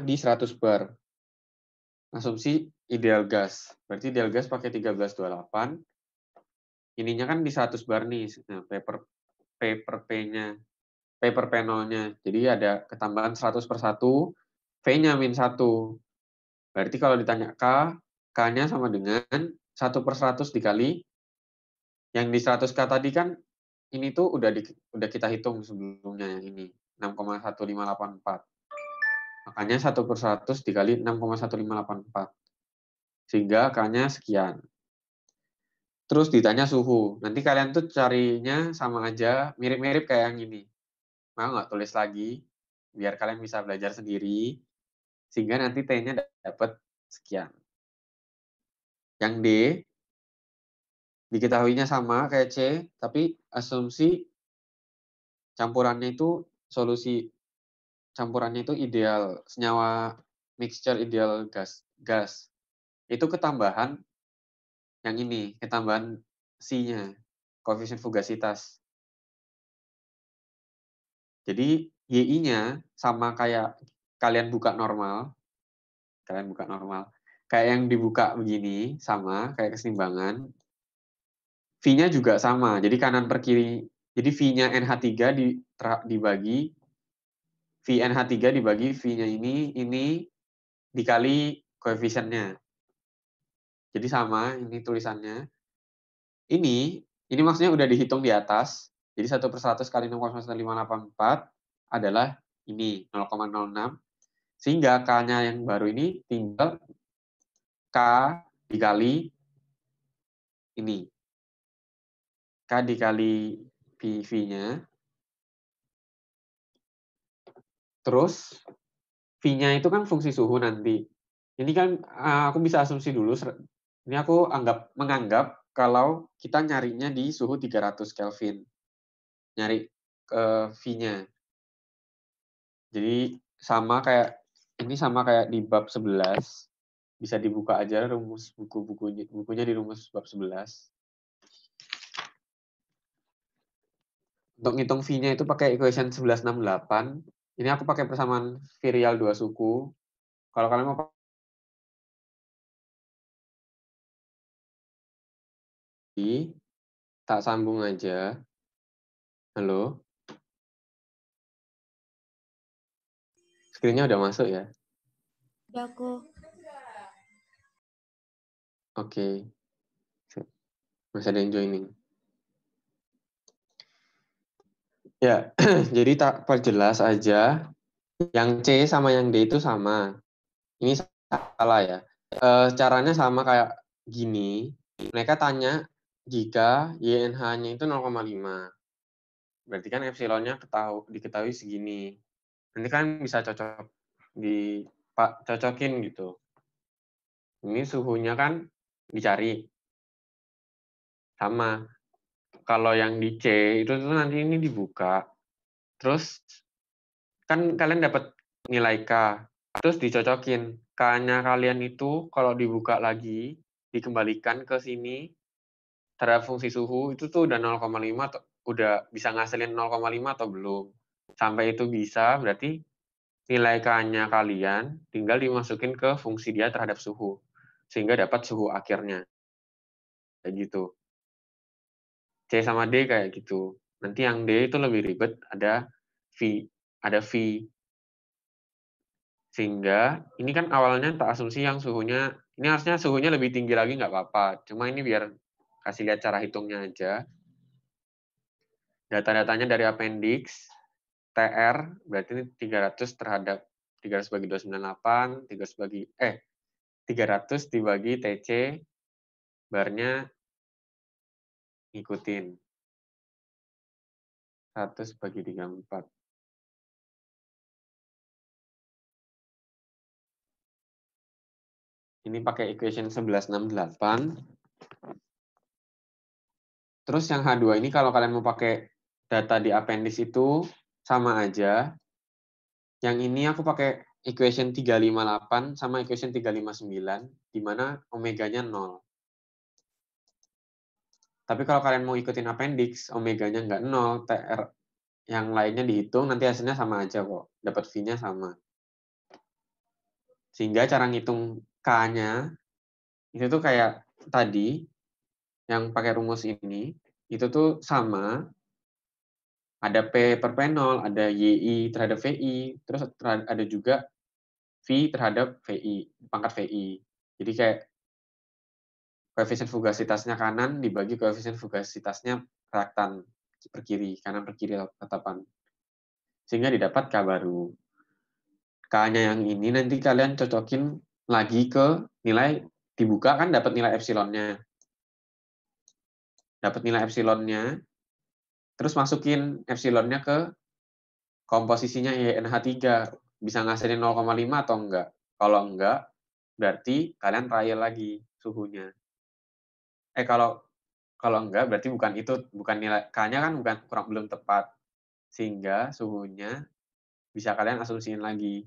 di 100 bar. Asumsi ideal gas. Berarti ideal gas pakai 1328. Ininya kan di 100 bar nih. Nah, paper per, P per P-nya. P per p nya Jadi ada ketambahan 100 per 1. V-nya min 1. Berarti kalau ditanya K, K-nya sama dengan 1 per 100 dikali. Yang di 100K tadi kan ini tuh udah di, udah kita hitung sebelumnya yang ini 6,1584. Makanya 1 per 100 dikali 6,1584. Sehingga kayaknya sekian. Terus ditanya suhu. Nanti kalian tuh carinya sama aja, mirip-mirip kayak yang ini. Mau nggak tulis lagi? Biar kalian bisa belajar sendiri. Sehingga nanti T-nya dapat sekian. Yang D, diketahuinya sama kayak C, tapi asumsi campurannya itu solusi campurannya itu ideal, senyawa mixture ideal gas gas. Itu ketambahan yang ini, ketambahan C-nya, koefisien fugasitas. Jadi YI-nya sama kayak kalian buka normal, kalian buka normal, kayak yang dibuka begini sama kayak kesimbangan V-nya juga sama. Jadi kanan per kiri. Jadi V-nya NH3 di, dibagi V NH3 dibagi V-nya ini ini dikali koefisiennya. Jadi sama ini tulisannya. Ini ini maksudnya udah dihitung di atas. Jadi 1 per 100 kali 0,584 adalah ini 0,06. Sehingga K-nya yang baru ini tinggal K dikali ini dikali PV-nya. Terus V-nya itu kan fungsi suhu nanti. Ini kan aku bisa asumsi dulu, ini aku anggap menganggap kalau kita nyarinya di suhu 300 Kelvin. Nyari ke V-nya. Jadi sama kayak ini sama kayak di bab 11. Bisa dibuka aja rumus buku-bukunya bukunya di rumus bab 11. untuk ngitung V-nya itu pakai equation 1168. Ini aku pakai persamaan virial dua suku. Kalau kalian mau tak sambung aja. Halo. Screennya udah masuk ya? Ya aku. Oke. Okay. Masih ada yang joining. Ya, (clears throat) jadi tak perjelas aja. Yang C sama yang D itu sama. Ini salah ya. E, caranya sama kayak gini. Mereka tanya jika YNH-nya itu 0,5. Berarti kan epsilonnya ketahu, diketahui segini. Nanti kan bisa cocok di pak cocokin gitu. Ini suhunya kan dicari. Sama kalau yang di C itu tuh nanti ini dibuka. Terus kan kalian dapat nilai K. Terus dicocokin. K-nya kalian itu kalau dibuka lagi, dikembalikan ke sini terhadap fungsi suhu itu tuh udah 0,5 udah bisa ngasilin 0,5 atau belum. Sampai itu bisa berarti nilai K-nya kalian tinggal dimasukin ke fungsi dia terhadap suhu sehingga dapat suhu akhirnya. Kayak gitu sama D kayak gitu. Nanti yang D itu lebih ribet, ada V, ada V. Sehingga ini kan awalnya tak asumsi yang suhunya, ini harusnya suhunya lebih tinggi lagi nggak apa-apa. Cuma ini biar kasih lihat cara hitungnya aja. Data-datanya dari appendix, TR, berarti ini 300 terhadap 300 bagi 298, 300 bagi, eh, 300 dibagi TC, barnya ngikutin. 100 bagi 34. Ini pakai equation 1168. Terus yang H2 ini kalau kalian mau pakai data di appendix itu sama aja. Yang ini aku pakai equation 358 sama equation 359, di mana omeganya 0. Tapi kalau kalian mau ikutin appendix, omeganya nggak nol, TR yang lainnya dihitung, nanti hasilnya sama aja kok. Dapat V-nya sama. Sehingga cara ngitung K-nya, itu tuh kayak tadi, yang pakai rumus ini, itu tuh sama, ada P per P0, ada YI terhadap VI, terus ada juga V terhadap VI, pangkat VI. Jadi kayak koefisien fugasitasnya kanan dibagi koefisien fugasitasnya reaktan per kiri, kanan per kiri tetapan, Sehingga didapat K baru. K-nya yang ini nanti kalian cocokin lagi ke nilai dibuka kan dapat nilai epsilonnya. Dapat nilai epsilonnya, terus masukin epsilonnya ke komposisinya YNH3. Bisa ngasihin 0,5 atau enggak? Kalau enggak, berarti kalian trial lagi suhunya eh kalau kalau enggak berarti bukan itu bukan nilai k-nya kan bukan kurang belum tepat sehingga suhunya bisa kalian asumsiin lagi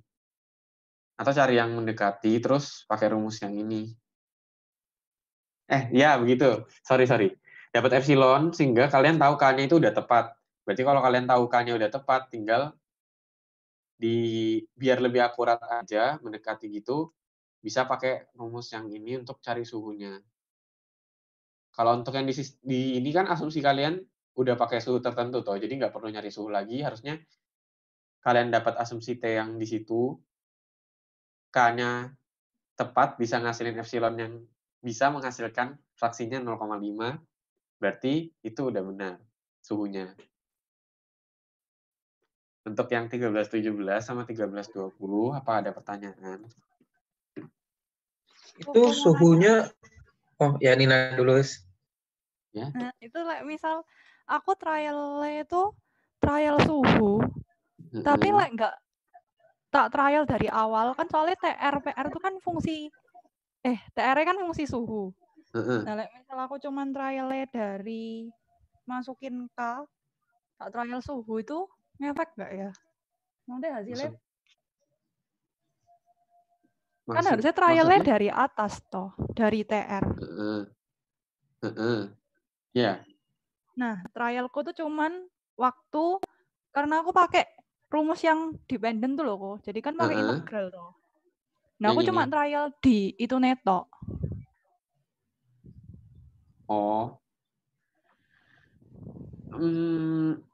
atau cari yang mendekati terus pakai rumus yang ini eh ya begitu sorry sorry dapat epsilon sehingga kalian tahu k-nya itu udah tepat berarti kalau kalian tahu k-nya udah tepat tinggal di biar lebih akurat aja mendekati gitu bisa pakai rumus yang ini untuk cari suhunya kalau untuk yang di, di ini kan asumsi kalian udah pakai suhu tertentu toh, jadi nggak perlu nyari suhu lagi. Harusnya kalian dapat asumsi T yang di situ, K-nya tepat, bisa ngasilin epsilon yang bisa menghasilkan fraksinya 0,5, berarti itu udah benar suhunya. Untuk yang 1317 sama 1320, apa ada pertanyaan? Itu suhunya, oh ya Nina dulu. Ya. Nah, itu like, misal aku trial itu trial suhu, uh -uh. tapi like nggak tak trial dari awal kan soalnya trpr itu kan fungsi eh TR e kan fungsi suhu. Uh -uh. Nah, like, misal aku cuman trialnya dari masukin K tak trial suhu itu ngefek nggak ya? Nanti hasilnya Maksud, kan harusnya trialnya dari atas toh, dari TR. Uh, uh, uh, Ya. Yeah. Nah, trialku tuh cuman waktu karena aku pakai rumus yang dependent tuh loh kok. Jadi kan pakai uh -huh. integral tuh. Nah, iya, aku iya, cuma iya. trial di itu neto. Oh. Hmm.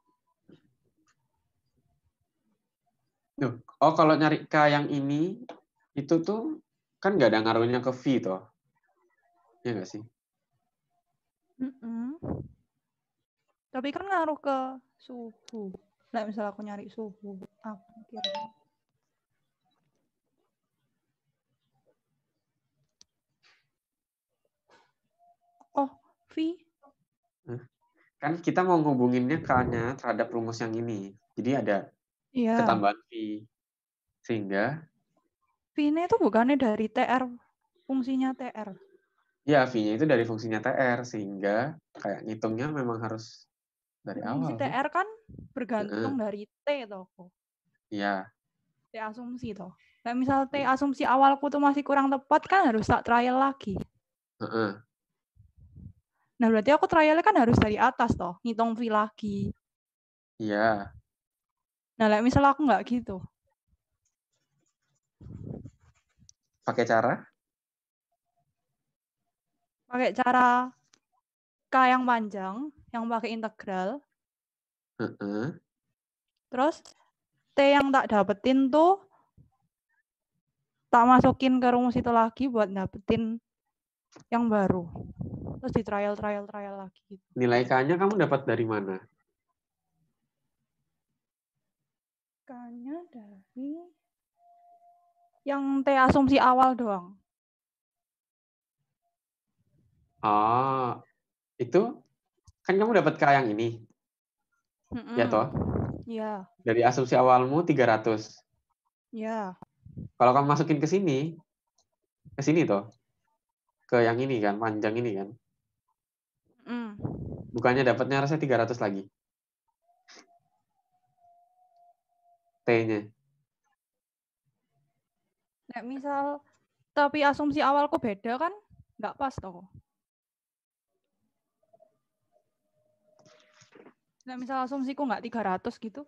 Duh. Oh, kalau nyari K yang ini, itu tuh kan nggak ada ngaruhnya ke V, toh. Iya nggak sih? Mm-mm. Tapi kan ngaruh ke suhu. Nah, misal aku nyari suhu, aku ah, kira. Oh, V. Kan kita mau ngubunginnya karena terhadap rumus yang ini. Jadi ada yeah. ketambahan V. Sehingga V-nya itu bukannya dari TR, fungsinya TR. Iya, V-nya itu dari fungsinya TR, sehingga kayak ngitungnya memang harus dari awal. Fungsi TR kan bergantung dari T toh. Iya. T asumsi toh. Kayak misal T asumsi awalku tuh masih kurang tepat kan harus tak trial lagi. -uh. Nah, berarti aku trialnya kan harus dari atas toh, ngitung V lagi. Iya. Nah, like, misal aku nggak gitu. Pakai cara? Pakai cara K yang panjang, yang pakai integral. Uh -uh. Terus T yang tak dapetin tuh tak masukin ke rumus itu lagi buat dapetin yang baru. Terus di trial trial trial lagi gitu. Nilai K-nya kamu dapat dari mana? K-nya dari yang T asumsi awal doang. Oh, itu kan kamu dapat kayak yang ini. Mm-mm. Ya toh? Iya. Yeah. Dari asumsi awalmu 300. Iya. Yeah. Kalau kamu masukin ke sini, ke sini toh. Ke yang ini kan, panjang ini kan. Mm. Bukannya dapatnya tiga 300 lagi. T-nya. Nah, misal tapi asumsi awalku beda kan Enggak pas toh Nah, misal kok nggak 300 gitu?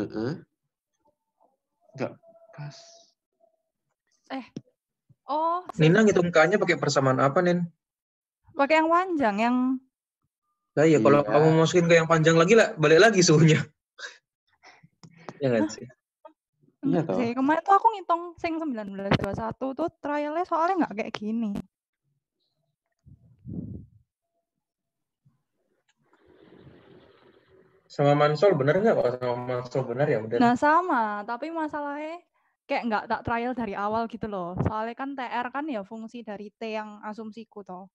Uh -uh. Nggak pas. Eh, oh. Nina ngitung K-nya pakai persamaan apa, Nin? Pakai yang panjang, yang... Nah, iya, kalau iya. kamu masukin ke yang panjang lagi, lah, balik lagi suhunya. (laughs) ya kan sih? Iya toh. Sih, kemarin tuh aku ngitung sing 1921 tuh trialnya soalnya nggak kayak gini. sama Mansol bener nggak kalau sama Mansol bener ya udah nah sama tapi masalahnya kayak nggak tak trial dari awal gitu loh soalnya kan TR kan ya fungsi dari T yang asumsiku toh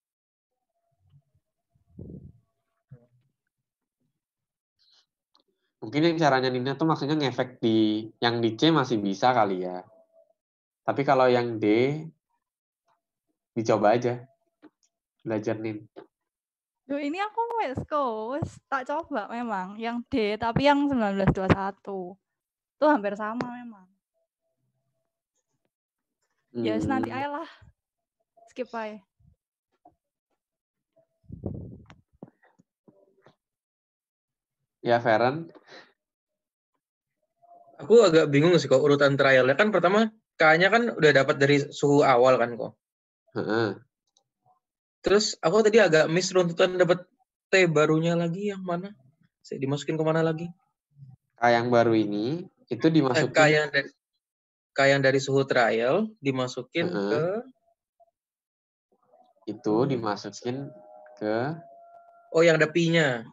mungkin yang caranya Nina tuh maksudnya ngefek di yang di C masih bisa kali ya tapi kalau yang D dicoba aja belajar Nina Duh, ini aku west Coast, tak coba memang yang D tapi yang 1921. Itu hampir sama memang. Ya, hmm. Ya yes, nanti ayolah. Skip aja. Ya, Feren. Aku agak bingung sih kok urutan trialnya kan pertama K-nya kan udah dapat dari suhu awal kan kok. Heeh. Terus aku tadi agak miss runtutan dapat T barunya lagi yang mana? Saya dimasukin kemana lagi? K yang baru ini itu dimasukin. Eh, K yang dari K yang dari suhu trial dimasukin uh -huh. ke itu dimasukin ke Oh, yang ada p nya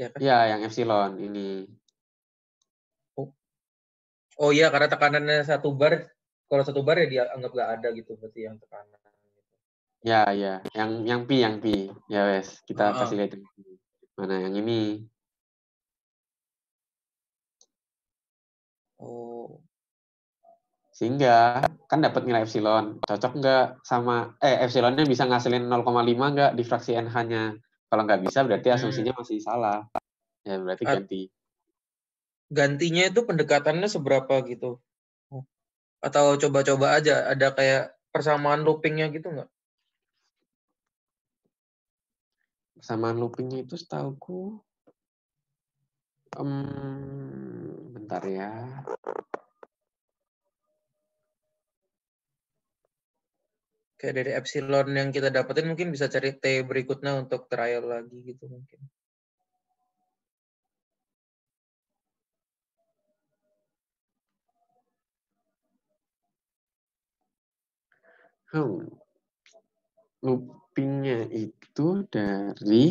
Ya, kan? ya, yang epsilon ini. Oh. Oh iya, karena tekanannya satu bar. Kalau satu bar ya dia anggap nggak ada gitu berarti yang tekanan. Ya, ya. Yang yang pi, yang pi. Ya wes, kita uh. kasih lihat mana yang ini. Oh. Sehingga kan dapat nilai epsilon. Cocok nggak sama eh epsilonnya bisa ngasilin 0,5 nggak di fraksi NH-nya? Kalau nggak bisa berarti hmm. asumsinya masih salah. Ya berarti ganti. Gantinya itu pendekatannya seberapa gitu? Atau coba-coba aja ada kayak persamaan loopingnya gitu nggak? Kesamaan loopingnya itu setauku um, bentar ya. Kayak dari epsilon yang kita dapetin mungkin bisa cari T berikutnya untuk trial lagi gitu mungkin. Hmm toppingnya itu dari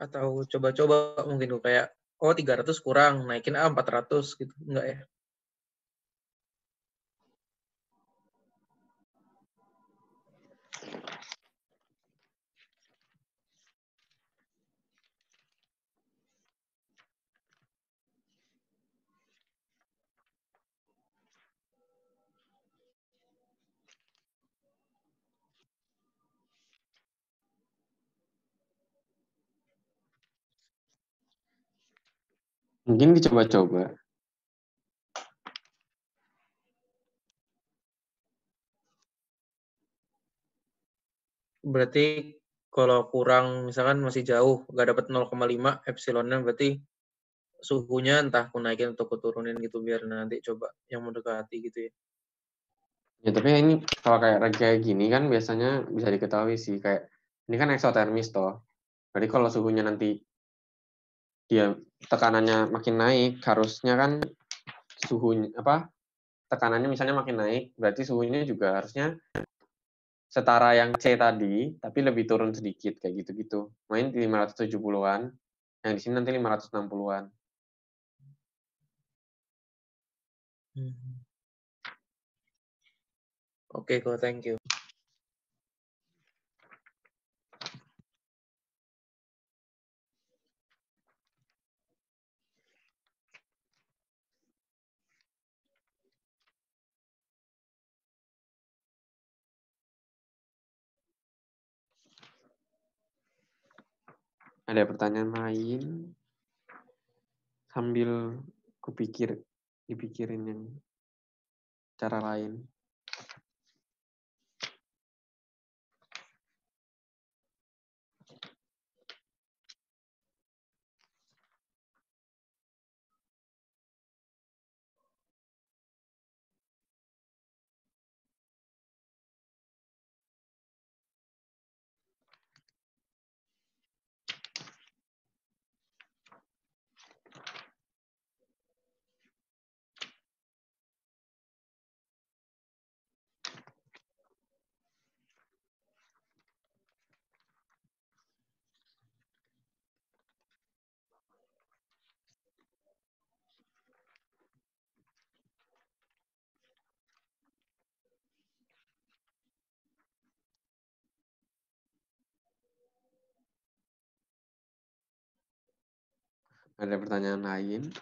atau coba-coba mungkin gue kayak oh 300 kurang naikin ah 400 gitu enggak ya Mungkin dicoba-coba. Berarti kalau kurang misalkan masih jauh, nggak dapat 0,5 epsilonnya berarti suhunya entah aku naikin atau aku turunin gitu biar nanti coba yang mendekati gitu ya. Ya tapi ini kalau kayak kayak gini kan biasanya bisa diketahui sih kayak ini kan eksotermis toh. Jadi kalau suhunya nanti dia tekanannya makin naik, harusnya kan suhunya apa? Tekanannya misalnya makin naik, berarti suhunya juga harusnya setara yang C tadi, tapi lebih turun sedikit kayak gitu-gitu. Main di 570-an, yang di sini nanti 560-an. Hmm. Oke, okay, go. Thank you. ada pertanyaan lain sambil kupikir dipikirin yang cara lain Ada pertanyaan lain?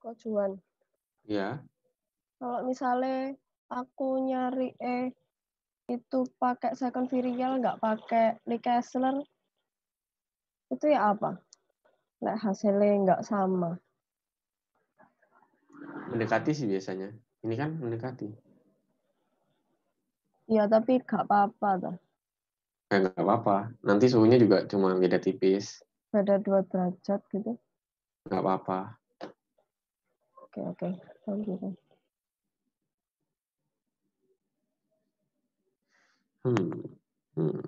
Kok Wan. Iya. Kalau misalnya aku nyari e itu pakai second virial nggak pakai Lee Kessler itu ya apa? Nah, hasilnya nggak sama. Mendekati sih biasanya. Ini kan mendekati. Iya, tapi nggak apa-apa. Tuh. Ya, nggak apa-apa. Nanti suhunya juga cuma beda tipis. Beda dua derajat gitu. Nggak apa-apa. Okay, okay. Thank you. Hmm. Hmm.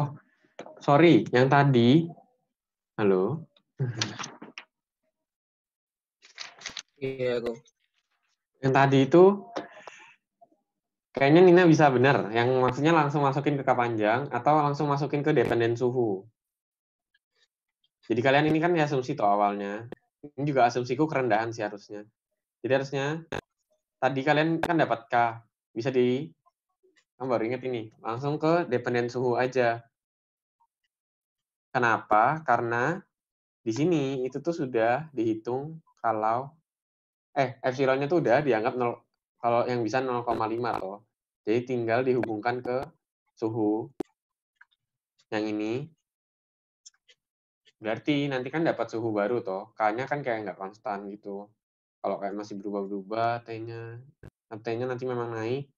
Oh, sorry, yang tadi. Halo. Iya, aku. Yang tadi itu kayaknya Nina bisa benar. Yang maksudnya langsung masukin ke kapanjang atau langsung masukin ke dependen suhu. Jadi kalian ini kan asumsi tuh awalnya. Ini juga asumsiku kerendahan sih harusnya. Jadi harusnya tadi kalian kan dapat K. Bisa di kamu baru ingat ini. Langsung ke dependen suhu aja. Kenapa? Karena di sini itu tuh sudah dihitung kalau eh epsilonnya tuh udah dianggap 0 kalau yang bisa 0,5 loh. Jadi tinggal dihubungkan ke suhu yang ini. Berarti nanti kan dapat suhu baru toh. K-nya kan kayak nggak konstan gitu. Kalau kayak masih berubah-berubah T-nya. T-nya nanti memang naik,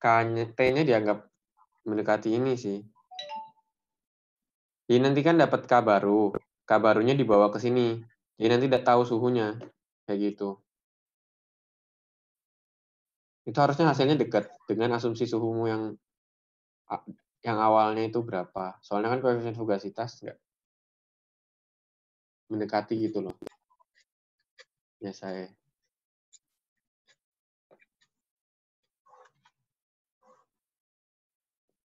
t nya dianggap mendekati ini sih. Jadi nanti kan dapat K baru. K barunya dibawa ke sini. Jadi nanti tidak tahu suhunya. Kayak gitu. Itu harusnya hasilnya dekat dengan asumsi suhumu yang yang awalnya itu berapa. Soalnya kan koefisien fugasitas enggak mendekati gitu loh. Ya saya.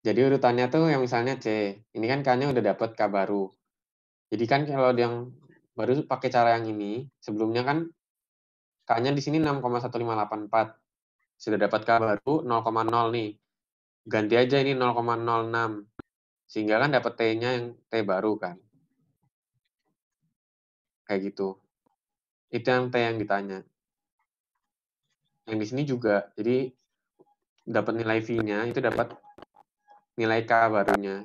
Jadi urutannya tuh yang misalnya C, ini kan kayaknya udah dapet K baru. Jadi kan kalau yang baru pakai cara yang ini, sebelumnya kan k di sini 6,1584. Sudah dapat K baru 0,0 nih. Ganti aja ini 0,06. Sehingga kan dapat T-nya yang T baru kan. Kayak gitu. Itu yang T yang ditanya. Yang di sini juga, jadi dapat nilai V-nya itu dapat nilai K barunya.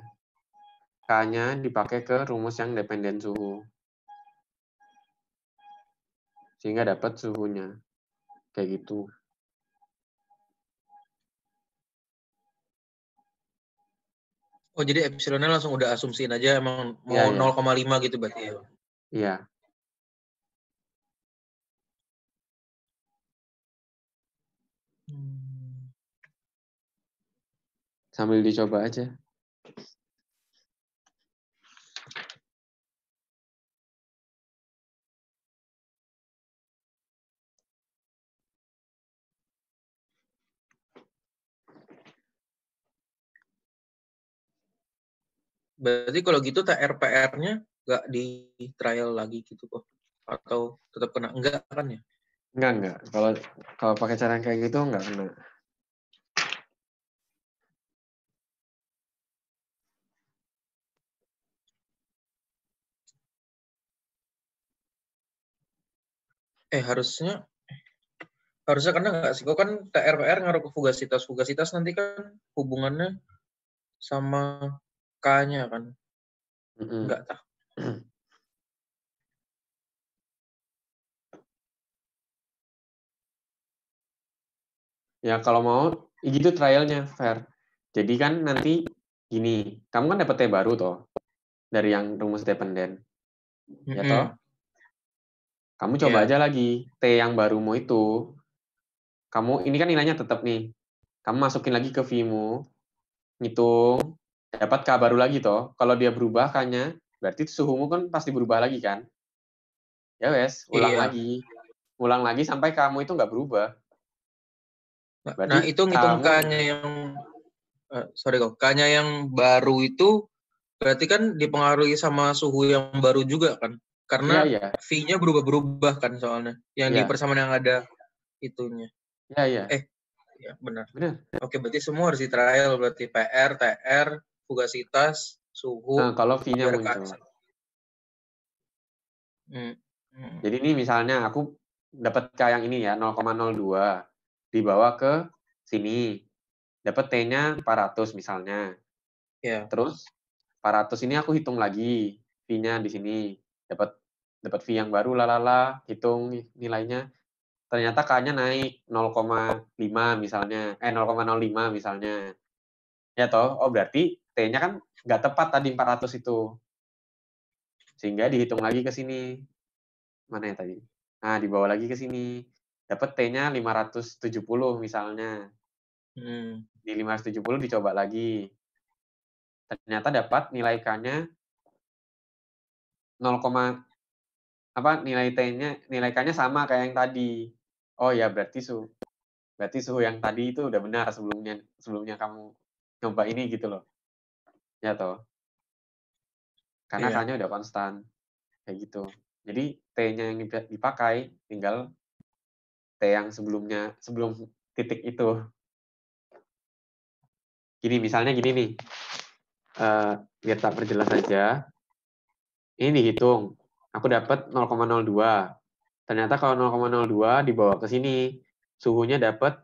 K-nya dipakai ke rumus yang dependen suhu. Sehingga dapat suhunya. Kayak gitu. Oh, jadi epsilonnya langsung udah asumsiin aja emang mau ya, 0,5 iya. gitu berarti ya? Iya. sambil dicoba aja. Berarti kalau gitu tak rpr nya nggak di trial lagi gitu kok? Atau tetap kena? Enggak kan ya? Enggak, enggak. Kalau kalau pakai cara kayak gitu enggak kena. Eh harusnya harusnya karena nggak sih kok kan TRPR ngaruh ke fugasitas fugasitas nanti kan hubungannya sama K-nya kan nggak mm -hmm. tahu ya kalau mau ya gitu trialnya fair jadi kan nanti gini kamu kan dapat T baru toh dari yang rumus dependen mm -hmm. ya toh kamu iya. coba yeah. aja lagi T yang baru barumu itu. Kamu ini kan nilainya tetap nih. Kamu masukin lagi ke VIMU Itu ngitung, dapat K baru lagi toh. Kalau dia berubah kayaknya berarti suhumu kan pasti berubah lagi kan? Ya wes, ulang yeah. lagi. Ulang lagi sampai kamu itu nggak berubah. Nah, berarti nah, itu ngitung K-nya yang uh, sorry kok, k yang baru itu berarti kan dipengaruhi sama suhu yang baru juga kan? karena ya, ya. fee-nya berubah-berubah kan soalnya yang ya. di persamaan yang ada itunya ya ya eh ya benar benar oke berarti semua harus di trial berarti PR TR fugasitas suhu nah, kalau fee-nya muncul hmm. Hmm. jadi ini misalnya aku dapat K yang ini ya 0,02 dibawa ke sini dapat T-nya 400 misalnya ya. terus 400 ini aku hitung lagi fee-nya di sini dapat dapat fee yang baru lalala hitung nilainya ternyata K-nya naik 0,5 misalnya eh 0,05 misalnya ya toh oh berarti T-nya kan nggak tepat tadi 400 itu sehingga dihitung lagi ke sini mana ya tadi nah dibawa lagi ke sini dapat T-nya 570 misalnya hmm. di 570 dicoba lagi ternyata dapat nilai K-nya 0, apa nilai T-nya nilai K-nya sama kayak yang tadi. Oh ya berarti suhu berarti suhu yang tadi itu udah benar sebelumnya sebelumnya kamu coba ini gitu loh. Ya toh. Karena iya. K-nya udah konstan. Kayak gitu. Jadi T-nya yang dipakai tinggal T yang sebelumnya sebelum titik itu. Gini misalnya gini nih. Uh, biar tak perjelas aja. Ini dihitung. Aku dapat 0,02. Ternyata kalau 0,02 dibawa ke sini, suhunya dapat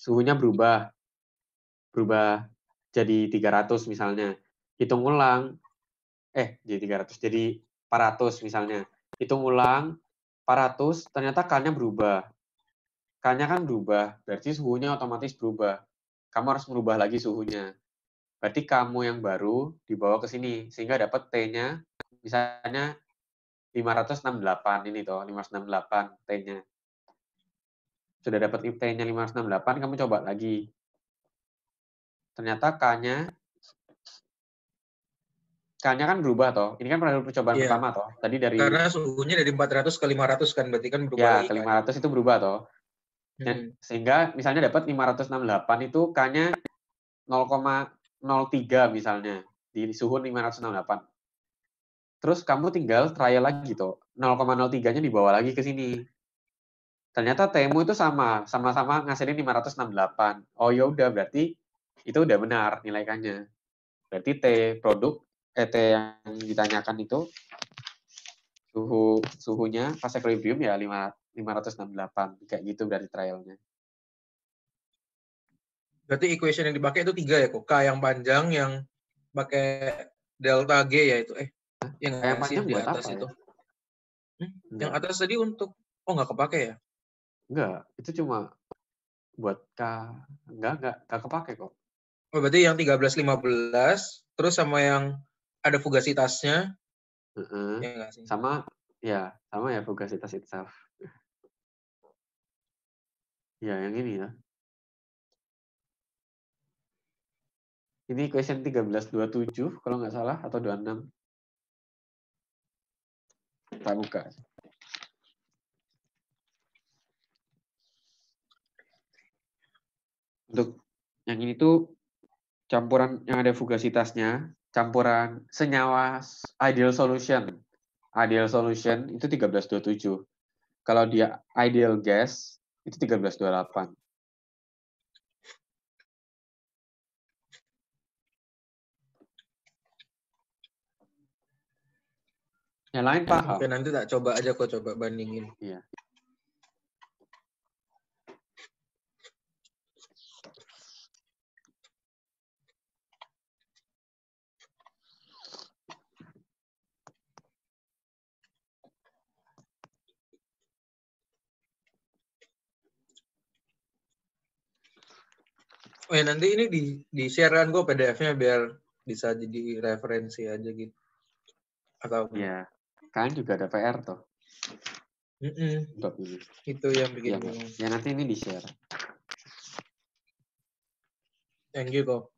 suhunya berubah. Berubah jadi 300 misalnya. Hitung ulang. Eh, jadi 300. Jadi 400 misalnya. Hitung ulang 400, ternyata K-nya berubah. K-nya kan berubah, berarti suhunya otomatis berubah. Kamu harus merubah lagi suhunya berarti kamu yang baru dibawa ke sini sehingga dapat T-nya misalnya 568 ini toh 568 T-nya sudah dapat T-nya 568 kamu coba lagi ternyata K-nya K-nya kan berubah toh ini kan pernah percobaan yeah. pertama toh tadi dari karena suhunya dari 400 ke 500 kan berarti kan berubah ya ke 500 kan? itu berubah toh Dan, hmm. sehingga misalnya dapat 568 itu K-nya 0, 03 misalnya di suhu 568. Terus kamu tinggal trial lagi toh 0,03-nya dibawa lagi ke sini. Ternyata temu itu sama, sama-sama ngasilin 568. Oh ya udah berarti itu udah benar nilainya. Berarti T produk eh, yang ditanyakan itu suhu suhunya pas equilibrium ya 5 568 kayak gitu dari trialnya. Berarti equation yang dipakai itu tiga ya, kok. K yang panjang yang pakai delta G ya itu. Eh, yang, yang panjang di atas itu. Ya? Hmm? Yang atas tadi untuk oh nggak kepake ya? Enggak, itu cuma buat K. Enggak, enggak, enggak kepake kok. Oh, berarti yang 13 15 terus sama yang ada fugasitasnya. Uh -uh. ya, Sama ya, sama ya fugasitas itself. ya, yang ini ya. Ini question 1327 kalau nggak salah atau 26. Kita buka. Untuk yang ini tuh campuran yang ada fugasitasnya, campuran senyawa ideal solution. Ideal solution itu 1327. Kalau dia ideal gas itu 1328. Yang lain paham. Oke, nanti tak coba aja kok coba bandingin. Iya. Oh ya, nanti ini di di share gue PDF-nya biar bisa jadi referensi aja gitu. Atau Iya kan juga ada PR tuh. Mm -mm. ini. Itu yang bikin ya, Ya nanti ini di share. Thank you kok.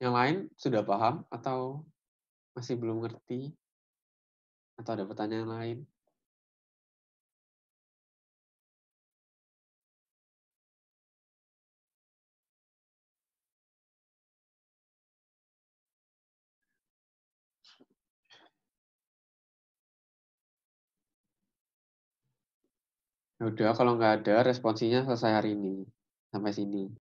Yang lain sudah paham atau masih belum ngerti? Atau ada pertanyaan lain? Ya udah, kalau nggak ada responsinya selesai hari ini. Sampai sini.